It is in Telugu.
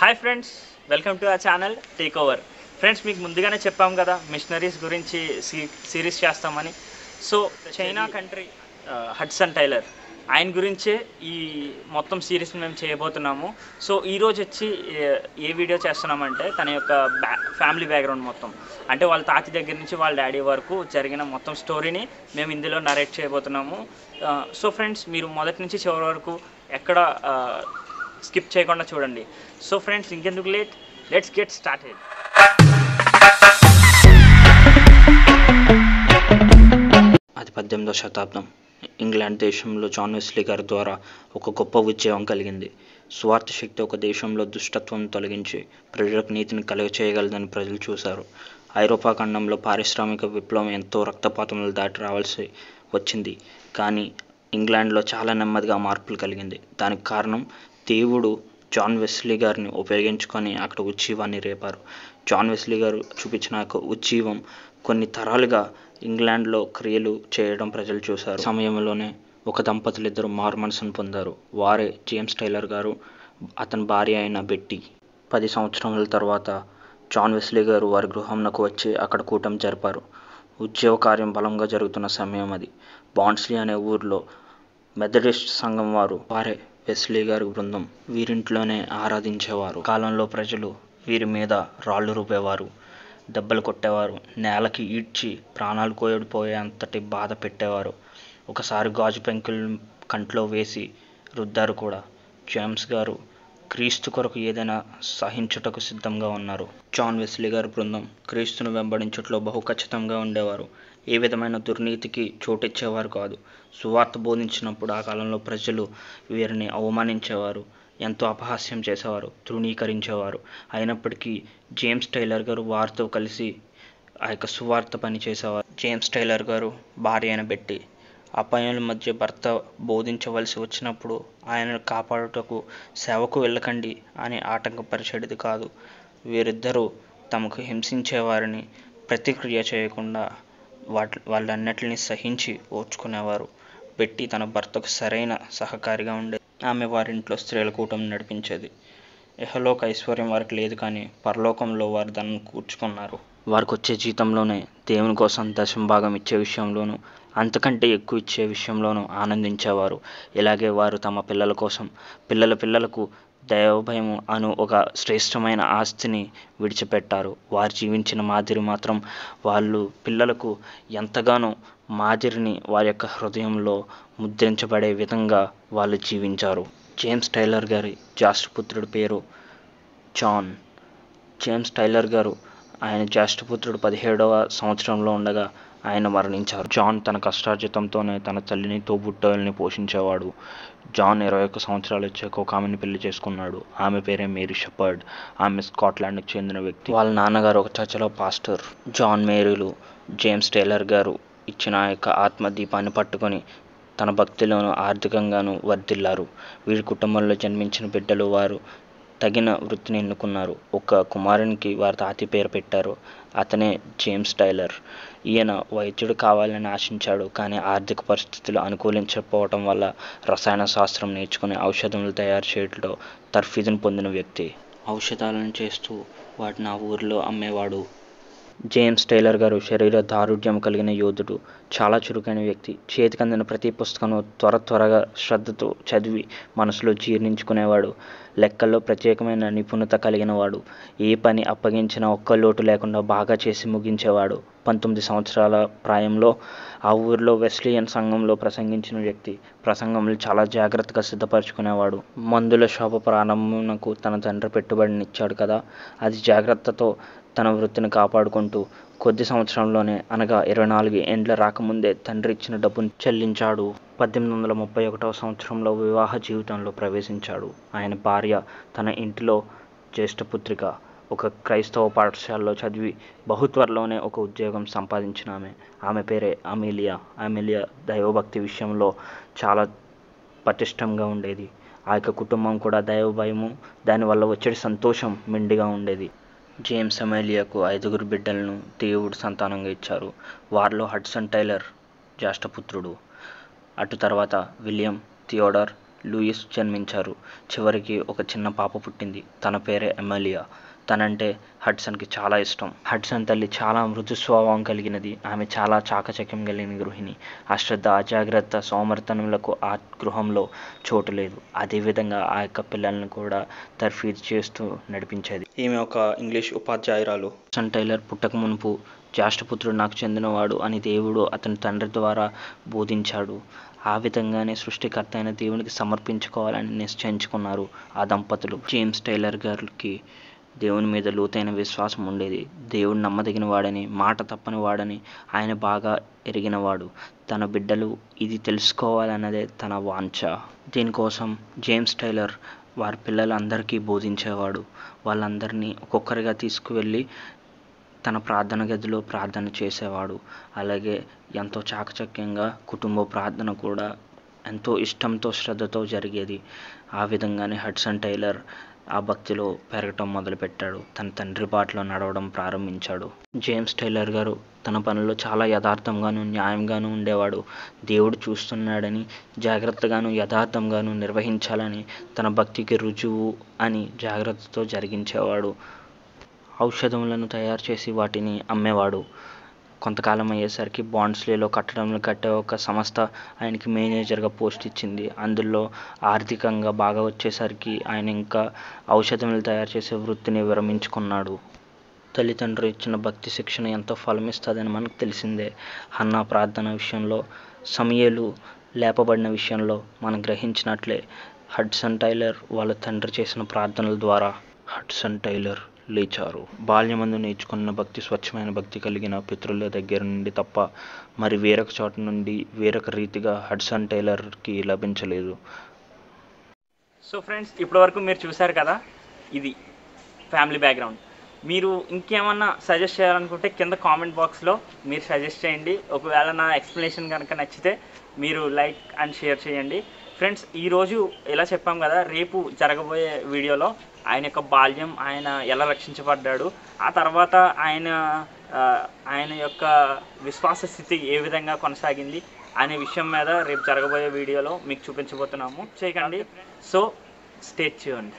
హాయ్ ఫ్రెండ్స్ వెల్కమ్ టు ఆ ఛానల్ టేక్ ఓవర్ ఫ్రెండ్స్ మీకు ముందుగానే చెప్పాం కదా మిషనరీస్ గురించి సిరీస్ చేస్తామని so China country Hudson Taylor ఆయన గురించే ఈ మొత్తం సిరీస్ మేము చేయబోతున్నాము సో ఈరోజు వచ్చి uh, ఏ వీడియో చేస్తున్నామంటే తన యొక్క బ్యా ఫ్యామిలీ బ్యాక్గ్రౌండ్ మొత్తం అంటే వాళ్ళ తాతి దగ్గర నుంచి వాళ్ళ డాడీ వరకు జరిగిన మొత్తం స్టోరీని మేము ఇందులో నరేట్ చేయబోతున్నాము సో uh, ఫ్రెండ్స్ మీరు మొదటి నుంచి చివరి వరకు ఎక్కడ uh, స్కిప్ చేయకుండా చూడండి సో ఫ్రెండ్స్ ఇంకెందుకు లేట్ లెట్స్ గెట్ స్టార్టెడ్ అది పద్దెనిమిదవ శతాబ్దం ఇంగ్లాండ్ దేశంలో జాన్ వెస్లీ గారి ద్వారా ఒక గొప్ప ఉద్యమం కలిగింది స్వార్థ శక్తి ఒక దేశంలో దుష్టత్వం తొలగించి ప్రజలకు నీతిని కలుగ చేయగలదని ప్రజలు చూశారు ఐరోపా ఖండంలో పారిశ్రామిక విప్లవం ఎంతో రక్తపాతములు దాటి రావాల్సి వచ్చింది కానీ ఇంగ్లాండ్లో చాలా నెమ్మదిగా మార్పులు కలిగింది దానికి కారణం దేవుడు జాన్ వెస్లీ గారిని ఉపయోగించుకొని అక్కడ ఉజ్జీవాన్ని రేపారు జాన్ వెస్లీ గారు చూపించిన ఉజ్జీవం కొన్ని తరాలుగా ఇంగ్లాండ్లో క్రియలు చేయడం ప్రజలు చూశారు సమయంలోనే ఒక దంపతులు ఇద్దరు మార్మన్స్ను పొందారు వారే జేమ్స్ టైలర్ గారు అతని భార్య అయిన బెట్టి పది సంవత్సరముల తర్వాత జాన్ వెస్లీ గారు వారి గృహంలోకి వచ్చి అక్కడ కూటం జరిపారు ఉద్యోగ కార్యం బలంగా జరుగుతున్న సమయం అది బాండ్స్లీ అనే ఊర్లో మెథడిస్ట్ సంఘం వారు వారే వెస్లీ గారి బృందం వీరింట్లోనే ఆరాధించేవారు కాలంలో ప్రజలు వీరి మీద రాళ్ళు రూపేవారు దెబ్బలు కొట్టేవారు నేలకి ఈడ్చి ప్రాణాలు అంతటి బాధ పెట్టేవారు ఒకసారి గాజు పెంకులు కంట్లో వేసి రుద్దారు కూడా జేమ్స్ గారు క్రీస్తు కొరకు ఏదైనా సహించుటకు సిద్ధంగా ఉన్నారు జాన్ వెస్లీ గారి బృందం క్రీస్తును వెంబడించుటలో బహు ఖచ్చితంగా ఉండేవారు ఏ విధమైన దుర్నీతికి చోటిచ్చేవారు కాదు సువార్త బోధించినప్పుడు ఆ కాలంలో ప్రజలు వీరిని అవమానించేవారు ఎంతో అపహాస్యం చేసేవారు తృణీకరించేవారు అయినప్పటికీ జేమ్స్ టైలర్ గారు వారితో కలిసి ఆ యొక్క సువార్త పని చేసేవారు జేమ్స్ టైలర్ గారు భార్యను పెట్టి అపాయాల మధ్య భర్త బోధించవలసి వచ్చినప్పుడు ఆయనను కాపాడుటకు సేవకు వెళ్ళకండి అని ఆటంకపరిచేది కాదు వీరిద్దరూ తమకు హింసించేవారిని ప్రతిక్రియ చేయకుండా వాటి వాళ్ళన్నిటిని సహించి ఓర్చుకునేవారు పెట్టి తన భర్తకు సరైన సహకారిగా ఉండేది ఆమె వారింట్లో స్త్రీల కూటమి నడిపించేది ఇహలోక ఐశ్వర్యం వారికి లేదు కానీ పరలోకంలో వారు దాన్ని కూర్చుకున్నారు వారికి వచ్చే జీతంలోనే దేవుని కోసం దశం భాగం ఇచ్చే విషయంలోనూ అంతకంటే ఎక్కువ ఇచ్చే విషయంలోనూ ఆనందించేవారు ఇలాగే వారు తమ పిల్లల కోసం పిల్లల పిల్లలకు దైవభయం అను ఒక శ్రేష్టమైన ఆస్తిని విడిచిపెట్టారు వారు జీవించిన మాదిరి మాత్రం వాళ్ళు పిల్లలకు ఎంతగానో మాదిరిని వారి యొక్క హృదయంలో ముద్రించబడే విధంగా వాళ్ళు జీవించారు జేమ్స్ టైలర్ గారి జాష్ట్రపుత్రుడి పేరు జాన్ జేమ్స్ టైలర్ గారు ఆయన జ్యేష్ఠపుత్రుడు పదిహేడవ సంవత్సరంలో ఉండగా ఆయన మరణించారు జాన్ తన కష్టార్జితంతోనే తన తల్లిని తోబుట్టల్ని పోషించేవాడు జాన్ ఇరవై ఒక్క సంవత్సరాలు వచ్చాక ఒక ఆమెను పెళ్లి చేసుకున్నాడు ఆమె పేరే మేరీ షెపర్డ్ ఆమె స్కాట్లాండ్కి చెందిన వ్యక్తి వాళ్ళ నాన్నగారు ఒక చర్చలో పాస్టర్ జాన్ మేరీలు జేమ్స్ టేలర్ గారు ఇచ్చిన ఆ యొక్క ఆత్మదీపాన్ని పట్టుకొని తన భక్తిలోను ఆర్థికంగాను వర్ధిల్లారు వీరి కుటుంబంలో జన్మించిన బిడ్డలు వారు తగిన వృత్తిని ఎన్నుకున్నారు ఒక కుమారునికి వారి తాతి పేరు పెట్టారు అతనే జేమ్స్ టైలర్ ఈయన వైద్యుడు కావాలని ఆశించాడు కానీ ఆర్థిక పరిస్థితులు అనుకూలించకపోవటం వల్ల రసాయన శాస్త్రం నేర్చుకుని ఔషధములు తయారు చేయడంలో తర్ఫీదును పొందిన వ్యక్తి ఔషధాలను చేస్తూ వాటిని ఆ ఊరిలో అమ్మేవాడు జేమ్స్ టైలర్ గారు శరీర దారుఢ్యం కలిగిన యోధుడు చాలా చురుకైన వ్యక్తి చేతికందిన ప్రతి పుస్తకం త్వర త్వరగా శ్రద్ధతో చదివి మనసులో జీర్ణించుకునేవాడు లెక్కల్లో ప్రత్యేకమైన నిపుణత కలిగినవాడు ఏ పని అప్పగించినా ఒక్క లోటు లేకుండా బాగా చేసి ముగించేవాడు పంతొమ్మిది సంవత్సరాల ప్రాయంలో ఆ ఊరిలో వెస్లియన్ సంఘంలో ప్రసంగించిన వ్యక్తి ప్రసంగంలో చాలా జాగ్రత్తగా సిద్ధపరచుకునేవాడు మందుల శోభ ప్రారంభమునకు తన తండ్రి పెట్టుబడిని ఇచ్చాడు కదా అది జాగ్రత్తతో తన వృత్తిని కాపాడుకుంటూ కొద్ది సంవత్సరంలోనే అనగా ఇరవై నాలుగు ఏండ్ల రాకముందే తండ్రి ఇచ్చిన డబ్బును చెల్లించాడు పద్దెనిమిది వందల ముప్పై ఒకటవ సంవత్సరంలో వివాహ జీవితంలో ప్రవేశించాడు ఆయన భార్య తన ఇంటిలో జ్యేష్ఠపుత్రిక ఒక క్రైస్తవ పాఠశాలలో చదివి బహుత్వరలోనే ఒక ఉద్యోగం సంపాదించిన ఆమె ఆమె పేరే అమీలియా అమీలియా దైవభక్తి విషయంలో చాలా పటిష్టంగా ఉండేది ఆ యొక్క కుటుంబం కూడా దైవభయము దానివల్ల వచ్చే సంతోషం మిండిగా ఉండేది జేమ్స్ అమేలియాకు ఐదుగురు బిడ్డలను దేవుడు సంతానంగా ఇచ్చారు వారిలో హడ్సన్ టైలర్ జ్యేష్ఠపుత్రుడు అటు తర్వాత విలియం థియోడర్ లూయిస్ జన్మించారు చివరికి ఒక చిన్న పాప పుట్టింది తన పేరే ఎమెలియా తనంటే హడ్సన్కి చాలా ఇష్టం హడ్సన్ తల్లి చాలా మృదు స్వభావం కలిగినది ఆమె చాలా చాకచక్యం కలిగిన గృహిణి అశ్రద్ధ అజాగ్రత్త సోమర్తనములకు ఆ గృహంలో చోటు లేదు అదేవిధంగా ఆ యొక్క పిల్లలను కూడా తర్ఫీదు చేస్తూ నడిపించేది ఈమె ఒక ఇంగ్లీష్ ఉపాధ్యాయురాలు హడ్సన్ టైలర్ పుట్టక మునుపు జ్యేష్ఠపుత్రుడు నాకు చెందినవాడు అని దేవుడు అతని తండ్రి ద్వారా బోధించాడు ఆ విధంగానే సృష్టికర్త అయిన దేవునికి సమర్పించుకోవాలని నిశ్చయించుకున్నారు ఆ దంపతులు జేమ్స్ టైలర్ గారికి దేవుని మీద లోతైన విశ్వాసం ఉండేది దేవుడు నమ్మదగిన వాడని మాట తప్పని వాడని ఆయన బాగా ఎరిగినవాడు తన బిడ్డలు ఇది తెలుసుకోవాలన్నదే తన వాంఛ దీనికోసం జేమ్స్ టైలర్ వారి పిల్లలందరికీ బోధించేవాడు వాళ్ళందరినీ ఒక్కొక్కరిగా తీసుకువెళ్ళి తన ప్రార్థన గదిలో ప్రార్థన చేసేవాడు అలాగే ఎంతో చాకచక్యంగా కుటుంబ ప్రార్థన కూడా ఎంతో ఇష్టంతో శ్రద్ధతో జరిగేది ఆ విధంగానే హడ్సన్ టైలర్ ఆ భక్తిలో పెరగటం మొదలుపెట్టాడు తన తండ్రి బాటలో నడవడం ప్రారంభించాడు జేమ్స్ టైలర్ గారు తన పనుల్లో చాలా యథార్థంగాను న్యాయంగాను ఉండేవాడు దేవుడు చూస్తున్నాడని జాగ్రత్తగాను యథార్థంగాను నిర్వహించాలని తన భక్తికి రుజువు అని జాగ్రత్తతో జరిగించేవాడు ఔషధములను తయారు చేసి వాటిని అమ్మేవాడు కొంతకాలం అయ్యేసరికి బాండ్స్లేలో కట్టడంలో కట్టే ఒక సంస్థ ఆయనకి మేనేజర్గా పోస్ట్ ఇచ్చింది అందులో ఆర్థికంగా బాగా వచ్చేసరికి ఆయన ఇంకా ఔషధములు తయారు చేసే వృత్తిని విరమించుకున్నాడు తల్లిదండ్రులు ఇచ్చిన భక్తి శిక్షణ ఎంతో ఫలమిస్తుందని మనకు తెలిసిందే అన్న ప్రార్థన విషయంలో సమయలు లేపబడిన విషయంలో మనం గ్రహించినట్లే హడ్సన్ టైలర్ వాళ్ళ తండ్రి చేసిన ప్రార్థనల ద్వారా హడ్సన్ టైలర్ లేచారు బాల్యమందు నేర్చుకున్న భక్తి స్వచ్ఛమైన భక్తి కలిగిన పితృల దగ్గర నుండి తప్ప మరి వేరొక చోట నుండి వేరొక రీతిగా హడ్సన్ టైలర్కి లభించలేదు సో ఫ్రెండ్స్ ఇప్పటివరకు మీరు చూశారు కదా ఇది ఫ్యామిలీ బ్యాక్గ్రౌండ్ మీరు ఇంకేమన్నా సజెస్ట్ చేయాలనుకుంటే కింద కామెంట్ బాక్స్లో మీరు సజెస్ట్ చేయండి ఒకవేళ నా ఎక్స్ప్లెనేషన్ కనుక నచ్చితే మీరు లైక్ అండ్ షేర్ చేయండి ఫ్రెండ్స్ ఈరోజు ఎలా చెప్పాం కదా రేపు జరగబోయే వీడియోలో ఆయన యొక్క బాల్యం ఆయన ఎలా రక్షించబడ్డాడు ఆ తర్వాత ఆయన ఆయన యొక్క విశ్వాస స్థితి ఏ విధంగా కొనసాగింది అనే విషయం మీద రేపు జరగబోయే వీడియోలో మీకు చూపించబోతున్నాము చేయకండి సో స్టేట్ చేయండి